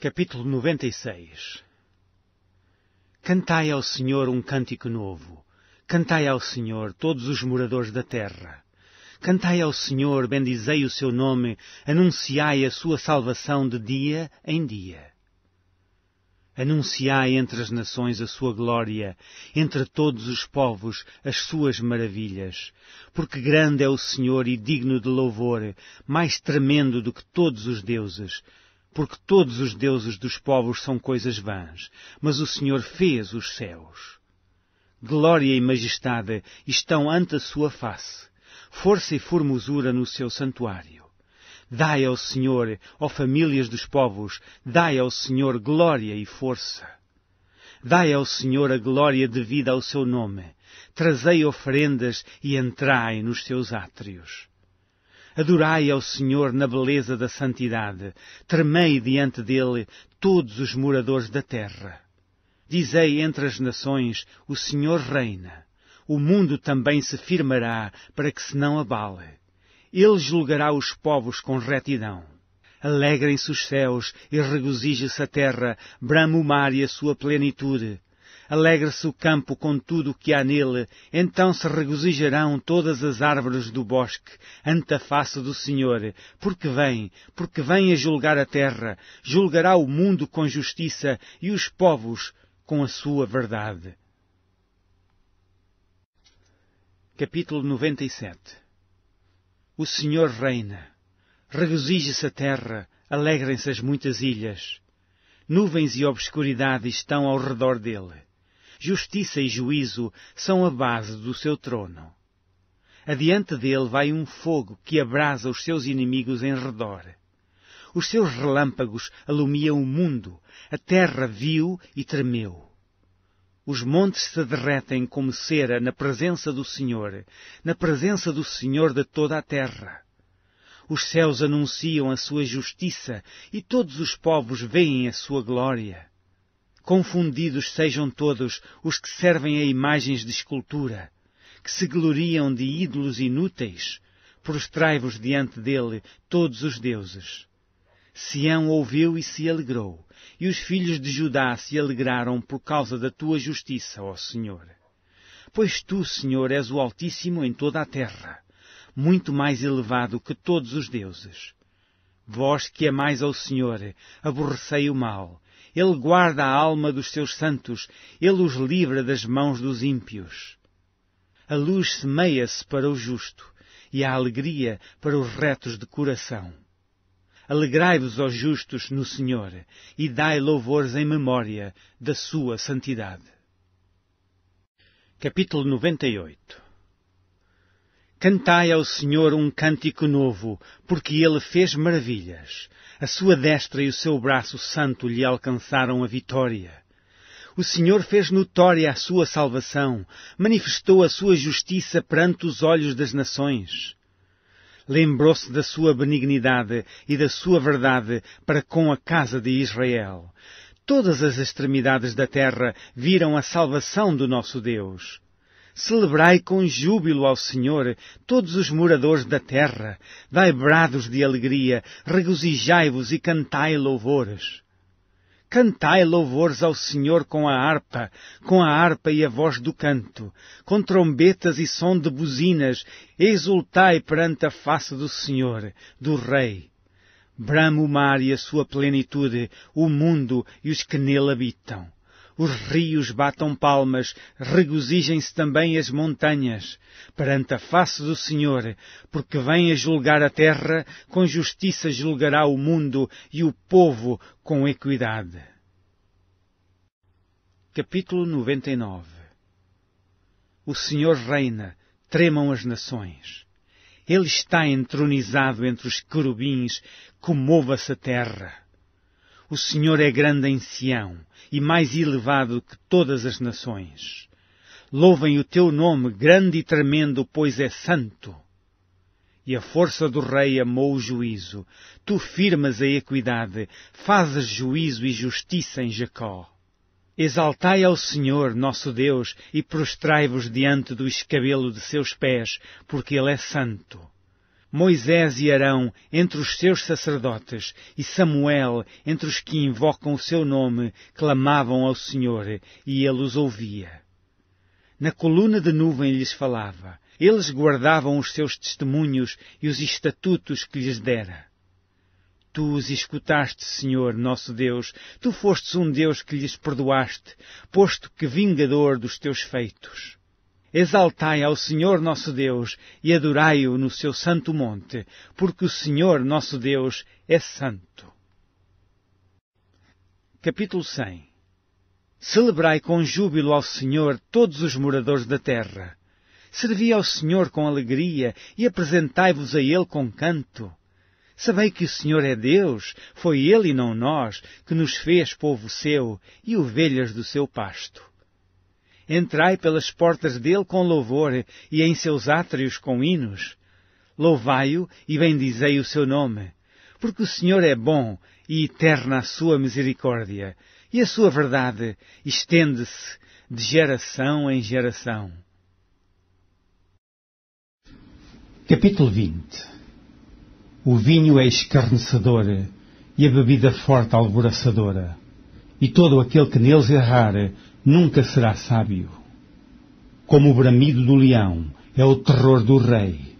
Capítulo 96 Cantai ao Senhor um cântico novo. Cantai ao Senhor, todos os moradores da terra. Cantai ao Senhor, bendizei o seu nome, anunciai a sua salvação de dia em dia. Anunciai entre as nações a sua glória, entre todos os povos as suas maravilhas. Porque grande é o Senhor e digno de louvor, mais tremendo do que todos os deuses porque todos os deuses dos povos são coisas vãs, mas o Senhor fez os céus. Glória e majestade estão ante a sua face, força e formosura no seu santuário. Dai ao Senhor, ó famílias dos povos, dai ao Senhor glória e força. Dai ao Senhor a glória devida ao seu nome. Trazei oferendas e entrai nos seus átrios. Adorai ao Senhor na beleza da santidade. Tremei diante dele todos os moradores da terra. Dizei entre as nações, o Senhor reina. O mundo também se firmará para que se não abale. Ele julgará os povos com retidão. Alegrem-se os céus e regozije-se a terra, brama o mar e a sua plenitude. Alegra-se o campo com tudo o que há nele, então se regozijarão todas as árvores do bosque, ante a face do Senhor, porque vem, porque vem a julgar a terra, julgará o mundo com justiça e os povos com a sua verdade. Capítulo 97 O Senhor reina. regozije se a terra, alegrem-se as muitas ilhas. Nuvens e obscuridade estão ao redor dele justiça e juízo são a base do seu trono. Adiante dele vai um fogo que abrasa os seus inimigos em redor. Os seus relâmpagos alumiam o mundo, a terra viu e tremeu. Os montes se derretem como cera na presença do Senhor, na presença do Senhor de toda a terra. Os céus anunciam a sua justiça e todos os povos veem a sua glória. Confundidos sejam todos os que servem a imagens de escultura, que se gloriam de ídolos inúteis. Prostrai-vos diante dele, todos os deuses. Sião ouviu e se alegrou, e os filhos de Judá se alegraram por causa da tua justiça, ó Senhor. Pois tu, Senhor, és o Altíssimo em toda a terra, muito mais elevado que todos os deuses. Vós que amais ao Senhor, aborrecei o mal ele guarda a alma dos seus santos, ele os livra das mãos dos ímpios. A luz semeia-se para o justo e a alegria para os retos de coração. Alegrai-vos, ó justos, no Senhor, e dai louvores em memória da sua santidade. Capítulo 98 Cantai ao Senhor um cântico novo, porque ele fez maravilhas. A sua destra e o seu braço santo lhe alcançaram a vitória. O Senhor fez notória a sua salvação, manifestou a sua justiça perante os olhos das nações. Lembrou-se da sua benignidade e da sua verdade para com a casa de Israel. Todas as extremidades da terra viram a salvação do nosso Deus. Celebrai com júbilo ao Senhor, todos os moradores da terra. Dai brados de alegria, regozijai-vos e cantai louvores. Cantai louvores ao Senhor com a harpa, com a harpa e a voz do canto, com trombetas e som de buzinas, exultai perante a face do Senhor, do Rei. Brama o mar e a sua plenitude, o mundo e os que nele habitam. Os rios batam palmas, regozijem-se também as montanhas, perante a face do Senhor, porque vem a julgar a terra, com justiça julgará o mundo e o povo com equidade. Capítulo 99 O Senhor reina, tremam as nações. Ele está entronizado entre os querubins, comova-se a terra. O Senhor é grande em Sião e mais elevado que todas as nações. Louvem o teu nome, grande e tremendo, pois é santo. E a força do rei amou o juízo. Tu firmas a equidade, fazes juízo e justiça em Jacó. Exaltai ao Senhor, nosso Deus, e prostrai-vos diante do escabelo de seus pés, porque Ele é santo. Moisés e Arão entre os seus sacerdotes, e Samuel entre os que invocam o seu nome, clamavam ao Senhor, e ele os ouvia. Na coluna de nuvem lhes falava, eles guardavam os seus testemunhos e os estatutos que lhes dera. Tu os escutaste, Senhor, nosso Deus, tu fostes um Deus que lhes perdoaste, posto que vingador dos teus feitos. Exaltai ao Senhor nosso Deus e adorai-o no seu santo monte, porque o Senhor nosso Deus é santo. Capítulo 100 Celebrai com júbilo ao Senhor todos os moradores da terra. Servi ao Senhor com alegria e apresentai-vos a Ele com canto. Sabei que o Senhor é Deus, foi Ele e não nós, que nos fez povo seu e ovelhas do seu pasto. Entrai pelas portas dele com louvor e em seus átrios com hinos. Louvai-o e bendizei o seu nome. Porque o Senhor é bom e eterna a sua misericórdia, e a sua verdade estende-se de geração em geração. Capítulo 20 O vinho é escarnecedor e a bebida forte alvoraçadora, e todo aquele que neles errar nunca será sábio. Como o bramido do leão é o terror do rei,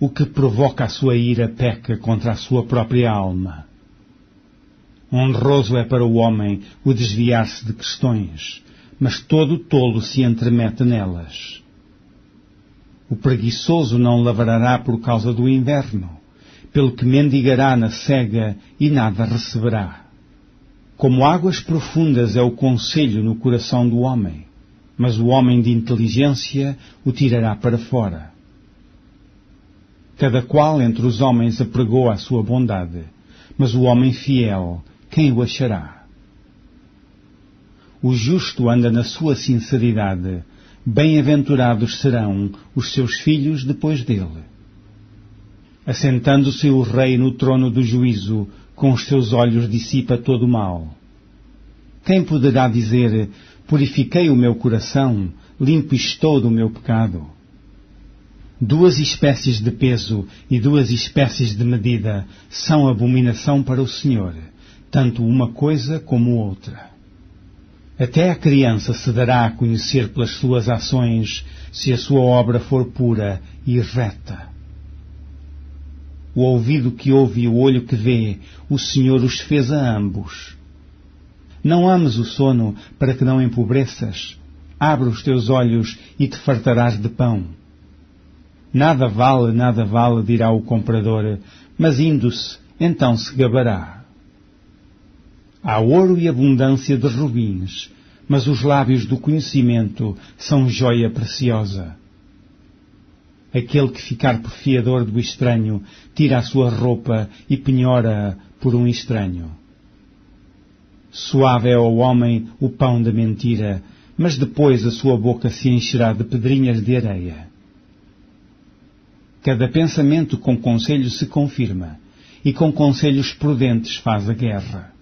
o que provoca a sua ira peca contra a sua própria alma. Honroso é para o homem o desviar-se de questões, mas todo tolo se entremete nelas. O preguiçoso não lavrará por causa do inverno, pelo que mendigará na cega e nada receberá. Como águas profundas é o conselho no coração do homem, mas o homem de inteligência o tirará para fora. Cada qual entre os homens apregou a sua bondade, mas o homem fiel, quem o achará? O justo anda na sua sinceridade, bem-aventurados serão os seus filhos depois dele. Assentando-se o rei no trono do juízo, com os seus olhos dissipa todo o mal. Quem poderá dizer, purifiquei o meu coração, limpo estou do meu pecado? Duas espécies de peso e duas espécies de medida são abominação para o Senhor, tanto uma coisa como outra. Até a criança se dará a conhecer pelas suas ações, se a sua obra for pura e reta o ouvido que ouve e o olho que vê, o Senhor os fez a ambos. Não ames o sono para que não empobreças. Abre os teus olhos e te fartarás de pão. Nada vale, nada vale, dirá o comprador, mas indo-se, então se gabará. Há ouro e abundância de rubins, mas os lábios do conhecimento são joia preciosa aquele que ficar por fiador do estranho tira a sua roupa e penhora por um estranho. Suave é ao homem o pão da mentira, mas depois a sua boca se encherá de pedrinhas de areia. Cada pensamento com conselho se confirma, e com conselhos prudentes faz a guerra.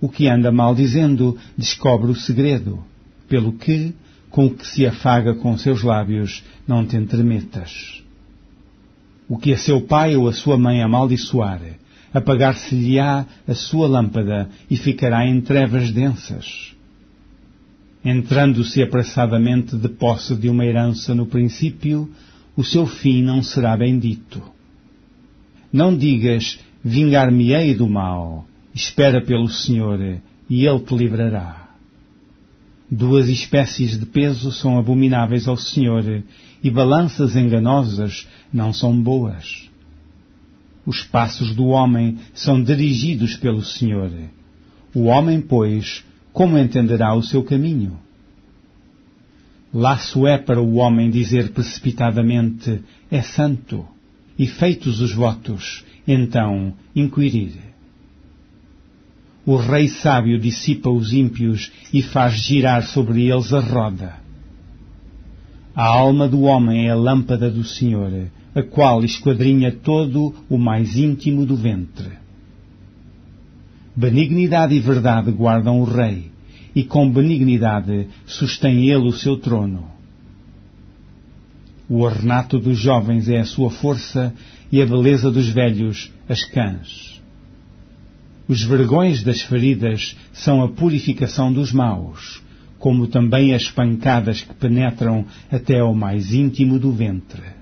O que anda maldizendo descobre o segredo, pelo que com que se afaga com seus lábios, não te entremetas. O que a seu pai ou a sua mãe amaldiçoar, apagar-se-lhe-á a sua lâmpada e ficará em trevas densas. Entrando-se apressadamente de posse de uma herança no princípio, o seu fim não será bendito. Não digas, vingar-me-ei do mal, espera pelo Senhor, e Ele te livrará. Duas espécies de peso são abomináveis ao Senhor, e balanças enganosas não são boas. Os passos do homem são dirigidos pelo Senhor. O homem, pois, como entenderá o seu caminho? Laço é para o homem dizer precipitadamente: É santo, e feitos os votos, então inquirir. O rei sábio dissipa os ímpios e faz girar sobre eles a roda. A alma do homem é a lâmpada do Senhor, a qual esquadrinha todo o mais íntimo do ventre. Benignidade e verdade guardam o rei, e com benignidade sustém ele o seu trono. O ornato dos jovens é a sua força e a beleza dos velhos as cãs. Os vergões das feridas são a purificação dos maus, como também as pancadas que penetram até ao mais íntimo do ventre.